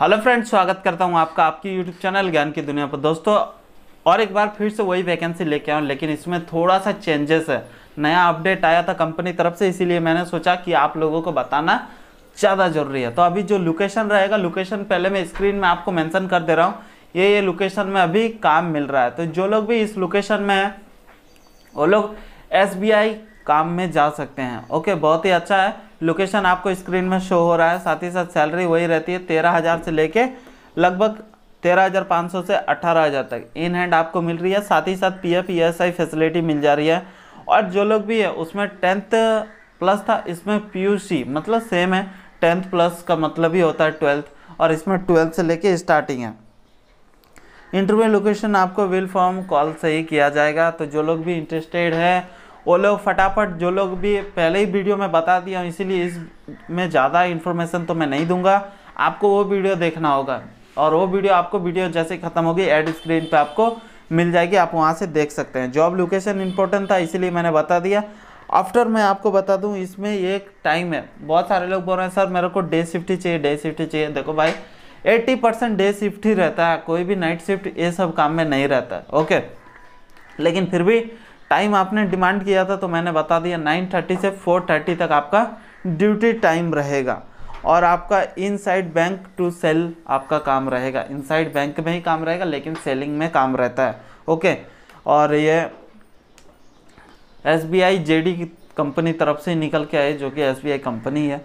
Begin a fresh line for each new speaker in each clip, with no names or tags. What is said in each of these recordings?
hello friends स्वागत करता हूं आपका आपकी यूट्यूब चैनल ज्ञान की दुनिया पर दोस्तों और एक बार फिर से वही वैकेंसी लेके आऊँ लेकिन इसमें थोड़ा सा चेंजेस है नया अपडेट आया था कंपनी तरफ से इसीलिए मैंने सोचा कि आप लोगों को बताना ज़्यादा ज़रूरी है तो अभी जो लोकेशन रहेगा लोकेशन पहले मैं स्क्रीन में आपको मैंसन कर दे रहा हूँ ये ये लोकेशन में अभी काम मिल रहा है तो जो लोग भी इस लोकेशन में है वो लोग एस काम में जा सकते हैं ओके बहुत ही अच्छा है लोकेशन आपको स्क्रीन में शो हो रहा है साथ ही साथ सैलरी वही रहती है तेरह हज़ार से लेके लगभग तेरह हज़ार पाँच सौ से अट्ठारह हज़ार तक इन हैंड आपको मिल रही है साथ ही साथ P F E S I facility मिल जा रही है और जो लोग भी है उसमें टेंथ प्लस था इसमें पी यू सी मतलब सेम है टेंथ प्लस का मतलब ही होता है ट्वेल्थ और इसमें ट्वेल्थ से लेके स्टार्टिंग है इंटरव्यू लोकेशन आपको विल फॉर्म कॉल से ही किया जाएगा तो जो लोग भी इंटरेस्टेड है वो लोग फटाफट जो लोग भी पहले ही वीडियो में बता दिया हूँ इसीलिए इस में ज़्यादा इन्फॉर्मेशन तो मैं नहीं दूंगा आपको वो वीडियो देखना होगा और वो वीडियो आपको वीडियो जैसे ख़त्म होगी एड स्क्रीन पे आपको मिल जाएगी आप वहाँ से देख सकते हैं जॉब लोकेशन इंपॉर्टेंट था इसीलिए मैंने बता दिया आफ्टर मैं आपको बता दूँ इसमें एक टाइम है बहुत सारे लोग बोल रहे हैं सर मेरे को डे शिफ्ट चाहिए डे शिफ्ट चाहिए देखो भाई 80 परसेंट डे शिफ्ट ही रहता है कोई भी नाइट शिफ्ट ये सब काम में नहीं रहता ओके लेकिन फिर भी टाइम आपने डिमांड किया था तो मैंने बता दिया 9:30 से 4:30 तक आपका ड्यूटी टाइम रहेगा और आपका इनसाइड बैंक टू सेल आपका काम रहेगा इनसाइड बैंक में ही काम रहेगा लेकिन सेलिंग में काम रहता है ओके और ये S B I J D company तरफ से निकल के आए जो कि एस बी आई कंपनी है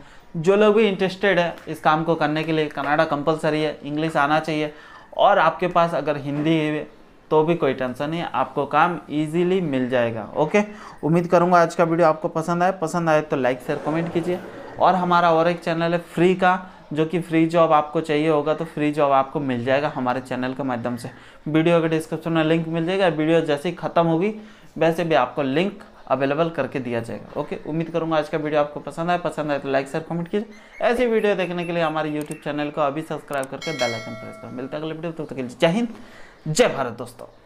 जो लोग भी इंटरेस्टेड है इस काम को करने के लिए कनाडा कंपलसरी है इंग्लिश आना चाहिए और आपके पास अगर हिंदी तो भी कोई टेंशन नहीं आपको काम इजीली मिल जाएगा ओके उम्मीद करूँगा आज का वीडियो आपको पसंद आए पसंद आए तो लाइक शेयर कमेंट कीजिए और हमारा और एक चैनल है फ्री का जो कि फ्री जॉब आपको चाहिए होगा तो फ्री जॉब आपको मिल जाएगा हमारे चैनल के माध्यम से वीडियो के डिस्क्रिप्शन में लिंक मिल जाएगा वीडियो जैसे ही ख़त्म होगी वैसे भी आपको लिंक अवेलेबल करके दिया जाएगा ओके उम्मीद करूँगा आज का वीडियो आपको पसंद आए पसंद आए तो लाइक शेयर कमेंट कीजिए ऐसी वीडियो देखने के लिए हमारे यूट्यूब चैनल को अभी सब्सक्राइब करके बेलाइकन प्रेस करो मिलता है अगले वीडियो तब तक के लिए जय हिंद जय भारत दोस्तों